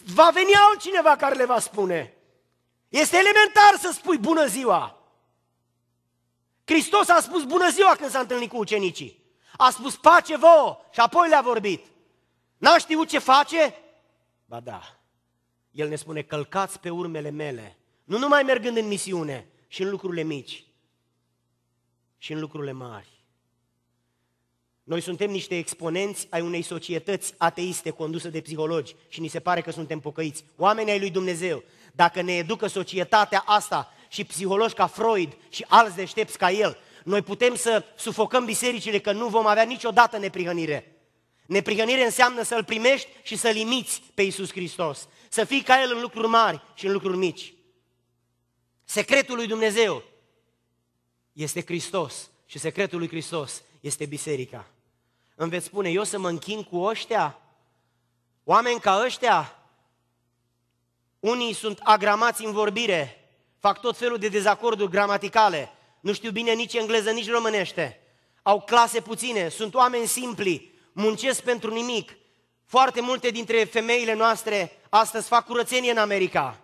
va veni altcineva care le va spune. Este elementar să spui bună ziua. Hristos a spus bună ziua când s-a întâlnit cu ucenicii. A spus pace vouă și apoi le-a vorbit. N-a știut ce face? Ba da. El ne spune călcați pe urmele mele. Nu numai mergând în misiune și în lucrurile mici, și în lucrurile mari. Noi suntem niște exponenți ai unei societăți ateiste condusă de psihologi și ni se pare că suntem pocăiți. Oamenii ai lui Dumnezeu, dacă ne educă societatea asta și psihologi ca Freud și alți deștepți ca el, noi putem să sufocăm bisericile că nu vom avea niciodată neprihănire. Neprihănire înseamnă să-L primești și să-L imiți pe Iisus Hristos. Să fii ca El în lucruri mari și în lucruri mici. Secretul lui Dumnezeu este Hristos și secretul lui Hristos este biserica. Îmi veți spune, eu să mă închin cu ăștia? Oameni ca ăștia? Unii sunt agramați în vorbire, fac tot felul de dezacorduri gramaticale, nu știu bine nici engleză, nici românește, au clase puține, sunt oameni simpli, muncesc pentru nimic. Foarte multe dintre femeile noastre astăzi fac curățenie în America.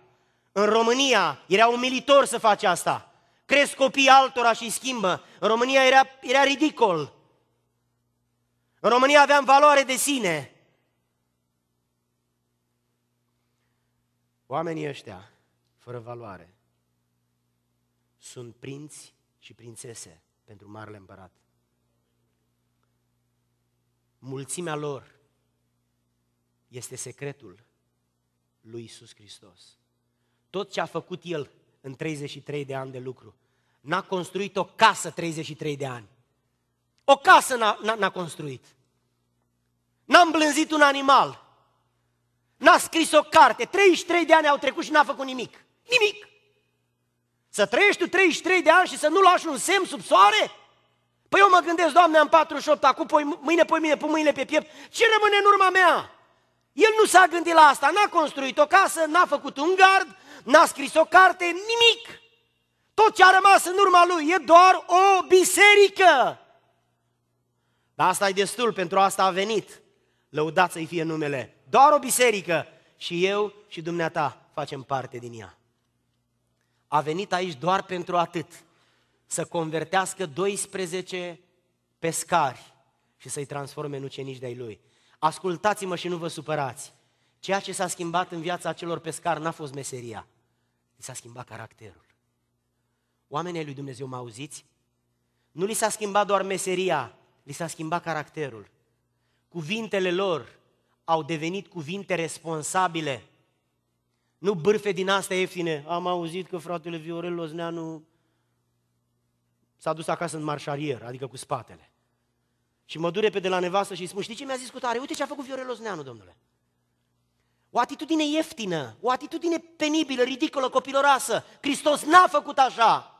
În România era umilitor să faci asta. Cresc copiii altora și schimbă. În România era, era ridicol. În România aveam valoare de sine. Oamenii ăștia, fără valoare, sunt prinți și prințese pentru marele împărat. Mulțimea lor este secretul lui Isus Hristos. Tot ce a făcut El în 33 de ani de lucru. N-a construit o casă 33 de ani. O casă n-a, n-a, n-a construit. N-a îmblânzit un animal. N-a scris o carte. 33 de ani au trecut și n-a făcut nimic. Nimic. Să trăiești tu 33 de ani și să nu lași un semn sub soare? Păi eu mă gândesc, Doamne, am 48, acum poi, mâine, poi mâine, pun mâinile pe piept. Ce rămâne în urma mea? El nu s-a gândit la asta, n-a construit o casă, n-a făcut un gard, n-a scris o carte, nimic. Tot ce a rămas în urma lui e doar o biserică. Dar asta e destul, pentru asta a venit. Lăudat să-i fie numele. Doar o biserică și eu și dumneata facem parte din ea. A venit aici doar pentru atât, să convertească 12 pescari și să-i transforme în ucenici de-ai lui. Ascultați-mă și nu vă supărați. Ceea ce s-a schimbat în viața acelor pescari n-a fost meseria, li s-a schimbat caracterul. Oamenii lui Dumnezeu mă auziți? Nu li s-a schimbat doar meseria, li s-a schimbat caracterul. Cuvintele lor au devenit cuvinte responsabile. Nu bârfe din astea ieftine. Am auzit că fratele Viorel Lozneanu s-a dus acasă în marșarier, adică cu spatele. Și mă dure pe de la nevastă și îi spun, știi ce mi-a zis cu tare? Uite ce a făcut Viorel Lozneanu, domnule. O atitudine ieftină, o atitudine penibilă, ridicolă, copiloroasă. Hristos n-a făcut așa.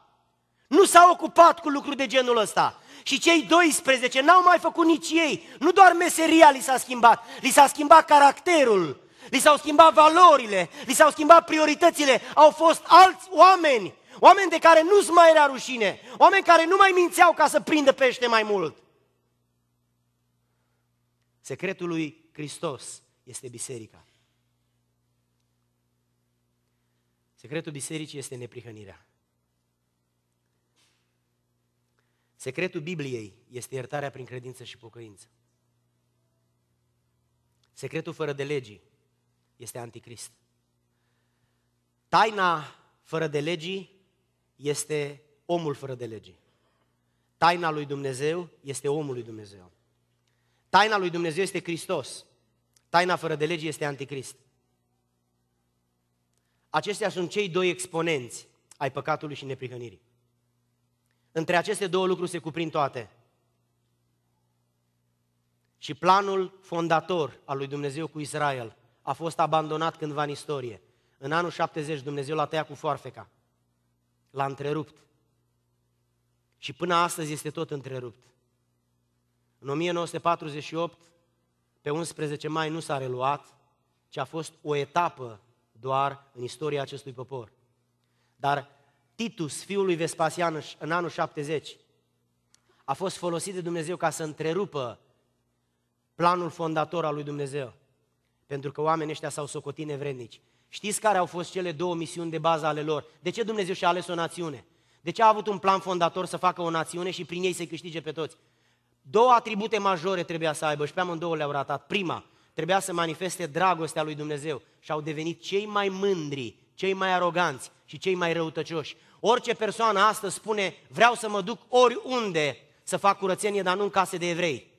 Nu s-a ocupat cu lucruri de genul ăsta. Și cei 12 n-au mai făcut nici ei. Nu doar meseria li s-a schimbat, li s-a schimbat caracterul, li s-au schimbat valorile, li s-au schimbat prioritățile. Au fost alți oameni, oameni de care nu-ți mai era rușine, oameni care nu mai mințeau ca să prindă pește mai mult. Secretul lui Hristos este biserica. Secretul bisericii este neprihănirea. Secretul Bibliei este iertarea prin credință și pocăință. Secretul fără de legii este anticrist. Taina fără de legii este omul fără de legii. Taina lui Dumnezeu este omul lui Dumnezeu. Taina lui Dumnezeu este Hristos. Taina fără de legii este anticrist. Acestea sunt cei doi exponenți ai păcatului și neprihănirii. Între aceste două lucruri se cuprind toate. Și planul fondator al lui Dumnezeu cu Israel a fost abandonat cândva în istorie. În anul 70 Dumnezeu l-a tăiat cu foarfeca. L-a întrerupt. Și până astăzi este tot întrerupt. În 1948, pe 11 mai, nu s-a reluat, ci a fost o etapă doar în istoria acestui popor. Dar Titus, fiul lui Vespasian, în anul 70, a fost folosit de Dumnezeu ca să întrerupă planul fondator al lui Dumnezeu. Pentru că oamenii ăștia s-au socotit nevrednici. Știți care au fost cele două misiuni de bază ale lor? De ce Dumnezeu și-a ales o națiune? De ce a avut un plan fondator să facă o națiune și prin ei să i câștige pe toți? Două atribute majore trebuia să aibă și pe amândouă le-au ratat. Prima, trebuia să manifeste dragostea lui Dumnezeu și au devenit cei mai mândri, cei mai aroganți și cei mai răutăcioși. Orice persoană astăzi spune, vreau să mă duc oriunde să fac curățenie, dar nu în case de evrei.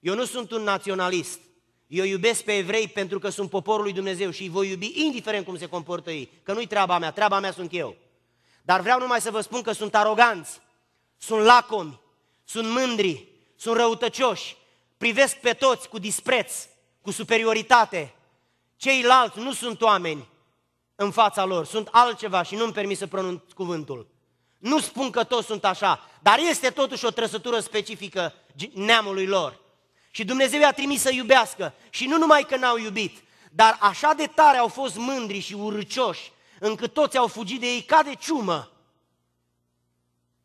Eu nu sunt un naționalist. Eu iubesc pe evrei pentru că sunt poporul lui Dumnezeu și îi voi iubi indiferent cum se comportă ei. Că nu-i treaba mea, treaba mea sunt eu. Dar vreau numai să vă spun că sunt aroganți, sunt lacomi, sunt mândri, sunt răutăcioși, privesc pe toți cu dispreț, cu superioritate. Ceilalți nu sunt oameni în fața lor, sunt altceva și nu-mi permis să pronunț cuvântul. Nu spun că toți sunt așa, dar este totuși o trăsătură specifică neamului lor. Și Dumnezeu i-a trimis să iubească și nu numai că n-au iubit, dar așa de tare au fost mândri și urcioși încât toți au fugit de ei ca de ciumă.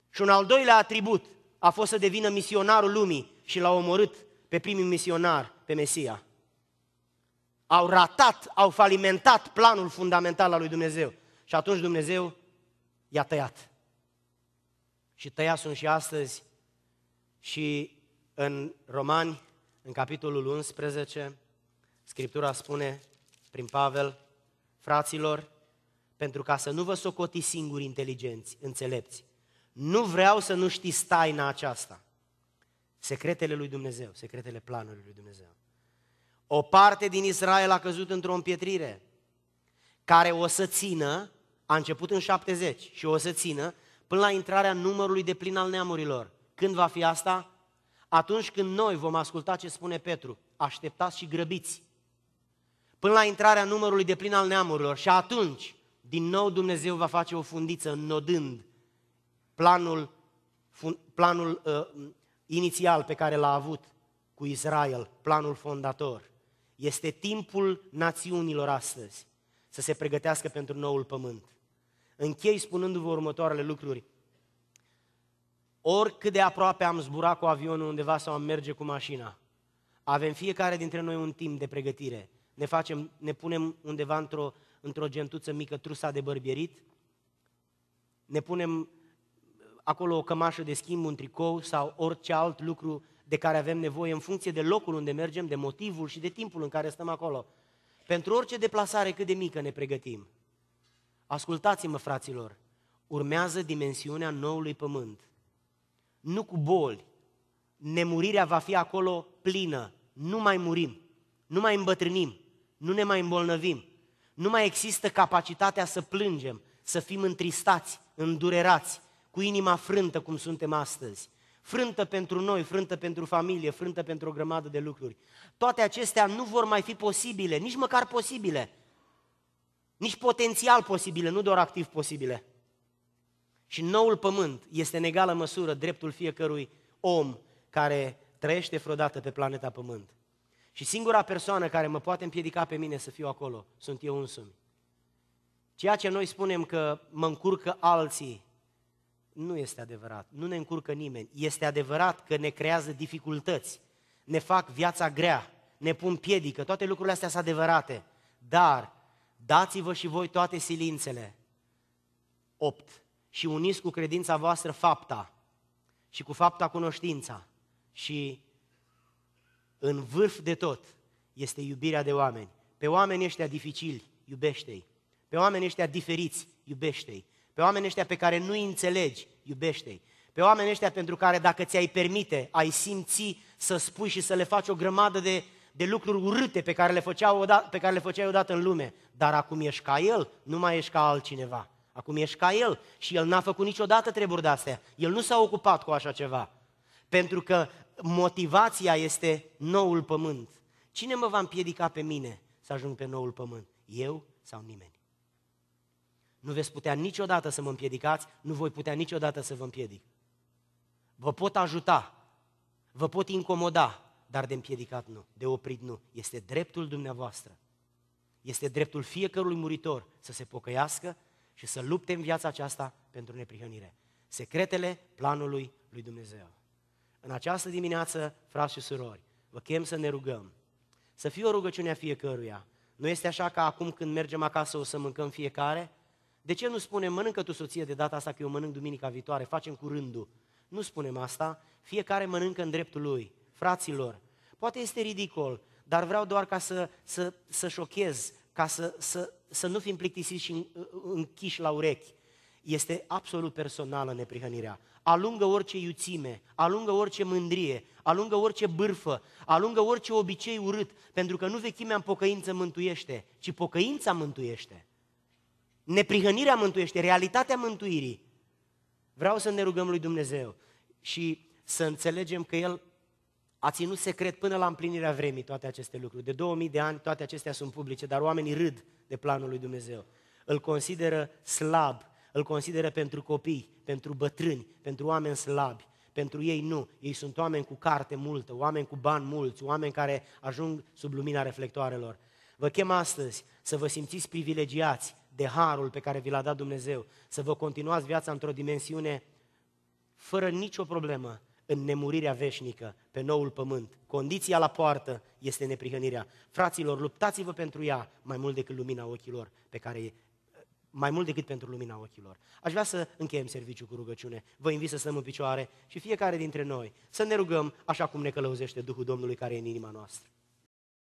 Și un al doilea atribut a fost să devină misionarul lumii și l-a omorât pe primii misionari, pe Mesia. Au ratat, au falimentat planul fundamental al lui Dumnezeu. Și atunci Dumnezeu i-a tăiat. Și tăia sunt și astăzi și în Romani, în capitolul 11, Scriptura spune prin Pavel, fraților, pentru ca să nu vă socoti singuri inteligenți, înțelepți. Nu vreau să nu știți taina aceasta, Secretele lui Dumnezeu, secretele planului lui Dumnezeu. O parte din Israel a căzut într-o împietrire care o să țină, a început în 70 și o să țină până la intrarea numărului de plin al neamurilor. Când va fi asta? Atunci când noi vom asculta ce spune Petru, așteptați și grăbiți. Până la intrarea numărului de plin al neamurilor și atunci, din nou Dumnezeu va face o fundiță înnodând planul, fun, planul uh, inițial pe care l-a avut cu Israel, planul fondator. Este timpul națiunilor astăzi să se pregătească pentru noul pământ. Închei spunându-vă următoarele lucruri. Oricât de aproape am zburat cu avionul undeva sau am merge cu mașina, avem fiecare dintre noi un timp de pregătire. Ne, facem, ne punem undeva într-o, într-o gentuță mică trusa de bărbierit, ne punem acolo o cămașă de schimb, un tricou sau orice alt lucru de care avem nevoie în funcție de locul unde mergem, de motivul și de timpul în care stăm acolo. Pentru orice deplasare cât de mică ne pregătim. Ascultați-mă, fraților, urmează dimensiunea noului pământ. Nu cu boli. Nemurirea va fi acolo plină. Nu mai murim, nu mai îmbătrânim, nu ne mai îmbolnăvim. Nu mai există capacitatea să plângem, să fim întristați, îndurerați, cu inima frântă cum suntem astăzi. Frântă pentru noi, frântă pentru familie, frântă pentru o grămadă de lucruri. Toate acestea nu vor mai fi posibile, nici măcar posibile. Nici potențial posibile, nu doar activ posibile. Și noul pământ este în egală măsură dreptul fiecărui om care trăiește vreodată pe planeta Pământ. Și singura persoană care mă poate împiedica pe mine să fiu acolo sunt eu însumi. Ceea ce noi spunem că mă încurcă alții nu este adevărat, nu ne încurcă nimeni. Este adevărat că ne creează dificultăți, ne fac viața grea, ne pun piedică, toate lucrurile astea sunt adevărate. Dar dați-vă și voi toate silințele. 8. Și uniți cu credința voastră fapta și cu fapta cunoștința și în vârf de tot este iubirea de oameni. Pe oamenii ăștia dificili, iubește-i. Pe oamenii ăștia diferiți, iubește-i. Pe oamenii ăștia pe care nu-i înțelegi, iubește-i. Pe oamenii ăștia pentru care dacă ți-ai permite, ai simți să spui și să le faci o grămadă de, de lucruri urâte pe care, le făceau odată, pe care le făceai odată în lume. Dar acum ești ca el, nu mai ești ca altcineva. Acum ești ca el și el n-a făcut niciodată treburi de-astea. El nu s-a ocupat cu așa ceva. Pentru că motivația este noul pământ. Cine mă va împiedica pe mine să ajung pe noul pământ? Eu sau nimeni? Nu veți putea niciodată să mă împiedicați, nu voi putea niciodată să vă împiedic. Vă pot ajuta, vă pot incomoda, dar de împiedicat nu, de oprit nu. Este dreptul dumneavoastră. Este dreptul fiecărui muritor să se pocăiască și să lupte în viața aceasta pentru neprihănire. Secretele planului lui Dumnezeu. În această dimineață, frați și surori, vă chem să ne rugăm. Să fie o rugăciune a fiecăruia. Nu este așa că acum când mergem acasă o să mâncăm fiecare, de ce nu spune mănâncă tu soție de data asta că eu mănânc duminica viitoare, facem cu rândul? Nu spunem asta, fiecare mănâncă în dreptul lui. Fraților, poate este ridicol, dar vreau doar ca să, să, să șochez, ca să, să, să nu fim plictisiți și închiși la urechi. Este absolut personală neprihănirea. Alungă orice iuțime, alungă orice mândrie, alungă orice bârfă, alungă orice obicei urât, pentru că nu vechimea în pocăință mântuiește, ci pocăința mântuiește. Neprihănirea mântuiește, realitatea mântuirii. Vreau să ne rugăm lui Dumnezeu și să înțelegem că El a ținut secret până la împlinirea vremii toate aceste lucruri. De 2000 de ani toate acestea sunt publice, dar oamenii râd de planul lui Dumnezeu. Îl consideră slab, îl consideră pentru copii, pentru bătrâni, pentru oameni slabi. Pentru ei nu, ei sunt oameni cu carte multă, oameni cu bani mulți, oameni care ajung sub lumina reflectoarelor. Vă chem astăzi să vă simțiți privilegiați de harul pe care vi l-a dat Dumnezeu, să vă continuați viața într-o dimensiune fără nicio problemă, în nemurirea veșnică, pe noul pământ. Condiția la poartă este neprihănirea. Fraților, luptați-vă pentru ea mai mult decât lumina ochilor pe care mai mult decât pentru lumina ochilor. Aș vrea să încheiem serviciul cu rugăciune. Vă invit să stăm în picioare și fiecare dintre noi să ne rugăm așa cum ne călăuzește Duhul Domnului care e în inima noastră.